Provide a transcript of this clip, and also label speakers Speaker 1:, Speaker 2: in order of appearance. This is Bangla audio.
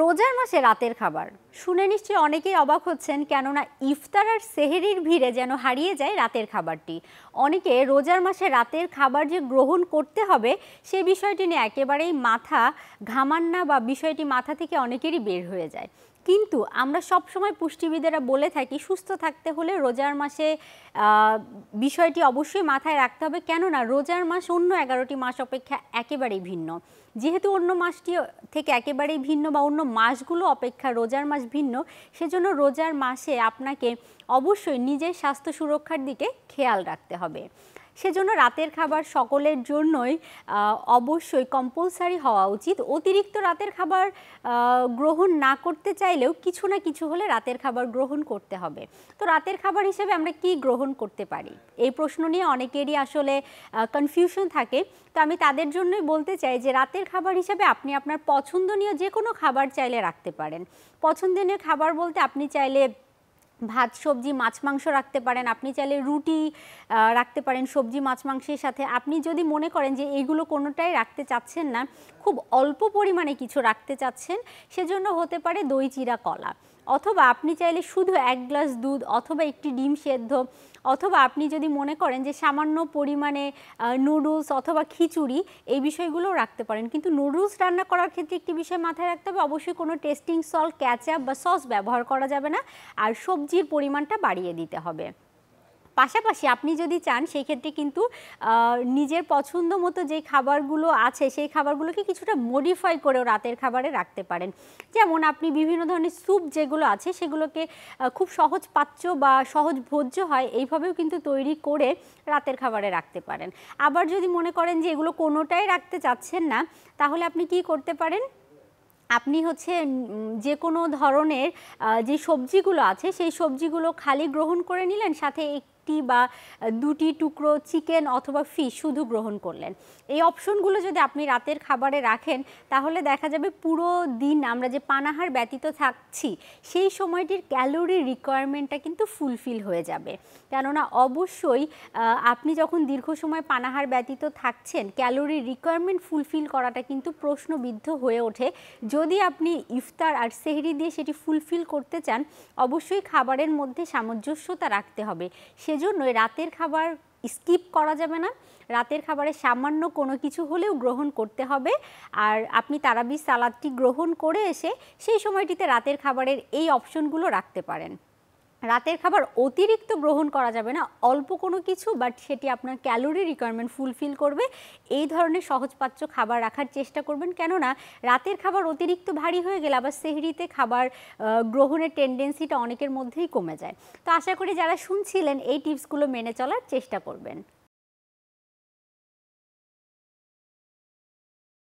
Speaker 1: রোজার মাসে রাতের খাবার শুনে নিশ্চয়ই অনেকেই অবাক হচ্ছেন কেননা ইফতার আর সেহেরির ভিড়ে যেন হারিয়ে যায় রাতের খাবারটি অনেকে রোজার মাসে রাতের খাবার যে গ্রহণ করতে হবে সে বিষয়টি নিয়ে একেবারেই মাথা ঘামান না বা বিষয়টি মাথা থেকে অনেকেরই বের হয়ে যায় কিন্তু আমরা সব সময় পুষ্টিবিদেরা বলে থাকি সুস্থ থাকতে হলে রোজার মাসে বিষয়টি অবশ্যই মাথায় রাখতে হবে কেননা রোজার মাস অন্য এগারোটি মাস অপেক্ষা একেবারেই ভিন্ন যেহেতু অন্য মাসটি থেকে একেবারেই ভিন্ন বা অন্য মাসগুলো অপেক্ষা রোজার মাস ভিন্ন সেজন্য রোজার মাসে আপনাকে অবশ্যই নিজের স্বাস্থ্য সুরক্ষার দিকে খেয়াল রাখতে হবে সেজন্য রাতের খাবার সকলের জন্যই অবশ্যই কম্পালসারি হওয়া উচিত অতিরিক্ত রাতের খাবার গ্রহণ না করতে চাইলেও কিছু না কিছু হলে রাতের খাবার গ্রহণ করতে হবে তো রাতের খাবার হিসেবে আমরা কি গ্রহণ করতে পারি এই প্রশ্ন নিয়ে অনেকেরই আসলে কনফিউশন থাকে তো আমি তাদের জন্যই বলতে চাই যে রাতের খাবার হিসেবে আপনি আপনার পছন্দনীয় যে কোনো খাবার চাইলে রাখতে পারেন পছন্দনীয় খাবার বলতে আপনি চাইলে ভাত সবজি মাছ মাংস রাখতে পারেন আপনি চাইলে রুটি রাখতে পারেন সবজি মাছ মাংসের সাথে আপনি যদি মনে করেন যে এইগুলো কোনোটাই রাখতে চাচ্ছেন না খুব অল্প পরিমাণে কিছু রাখতে চাচ্ছেন সেজন্য হতে পারে দই চিরা কলা অথবা আপনি চাইলে শুধু এক গ্লাস দুধ অথবা একটি ডিম সেদ্ধ অথবা আপনি যদি মনে করেন যে সামান্য পরিমাণে নুডলস অথবা খিচুড়ি এই বিষয়গুলো রাখতে পারেন কিন্তু নুডলস রান্না করার ক্ষেত্রে একটি বিষয় মাথায় রাখতে হবে অবশ্যই কোনো টেস্টিং সল ক্যাচআপ বা সস ব্যবহার করা যাবে না আর সবজির পরিমাণটা বাড়িয়ে দিতে হবে পাশাপাশি আপনি যদি চান সেই ক্ষেত্রে কিন্তু নিজের পছন্দ মতো যে খাবারগুলো আছে সেই খাবারগুলোকে কিছুটা মডিফাই করেও রাতের খাবারে রাখতে পারেন যেমন আপনি বিভিন্ন ধরনের স্যুপ যেগুলো আছে সেগুলোকে খুব সহজ পাচ্য বা সহজ ভোজ্য হয় এইভাবেও কিন্তু তৈরি করে রাতের খাবারে রাখতে পারেন আবার যদি মনে করেন যে এগুলো কোনোটাই রাখতে চাচ্ছেন না তাহলে আপনি কি করতে পারেন আপনি হচ্ছে যে কোনো ধরনের যে সবজিগুলো আছে সেই সবজিগুলো খালি গ্রহণ করে নিলেন সাথে একটি বা দুটি টুকরো চিকেন অথবা ফিশ শুধু গ্রহণ করলেন এই অপশনগুলো যদি আপনি রাতের খাবারে রাখেন তাহলে দেখা যাবে পুরো দিন আমরা যে পানাহার ব্যতীত থাকছি সেই সময়টির ক্যালোরি রিকোয়ারমেন্টটা কিন্তু ফুলফিল হয়ে যাবে কেননা অবশ্যই আপনি যখন দীর্ঘ সময় পানাহার ব্যতীত থাকছেন ক্যালোরি রিকোয়ারমেন্ট ফুলফিল করাটা কিন্তু প্রশ্নবিদ্ধ হয়ে ওঠে যদি আপনি ইফতার আর সেহরি দিয়ে সেটি ফুলফিল করতে চান অবশ্যই খাবারের মধ্যে সামঞ্জস্যতা রাখতে হবে সে সেজন্যই রাতের খাবার স্কিপ করা যাবে না রাতের খাবারে সামান্য কোনো কিছু হলেও গ্রহণ করতে হবে আর আপনি তারাবি সালাদটি গ্রহণ করে এসে সেই সময়টিতে রাতের খাবারের এই অপশনগুলো রাখতে পারেন রাতের খাবার অতিরিক্ত গ্রহণ করা যাবে না অল্প কোনো কিছু বাট সেটি আপনার ক্যালোরি রিকোয়ারমেন্ট ফুলফিল করবে এই ধরনের সহজপাচ্য খাবার রাখার চেষ্টা করবেন কেননা রাতের খাবার অতিরিক্ত ভারী হয়ে গেলে আবার সেহরিতে খাবার গ্রহণের টেন্ডেন্সিটা অনেকের মধ্যেই কমে যায় তো আশা করি যারা শুনছিলেন এই টিপসগুলো মেনে চলার চেষ্টা করবেন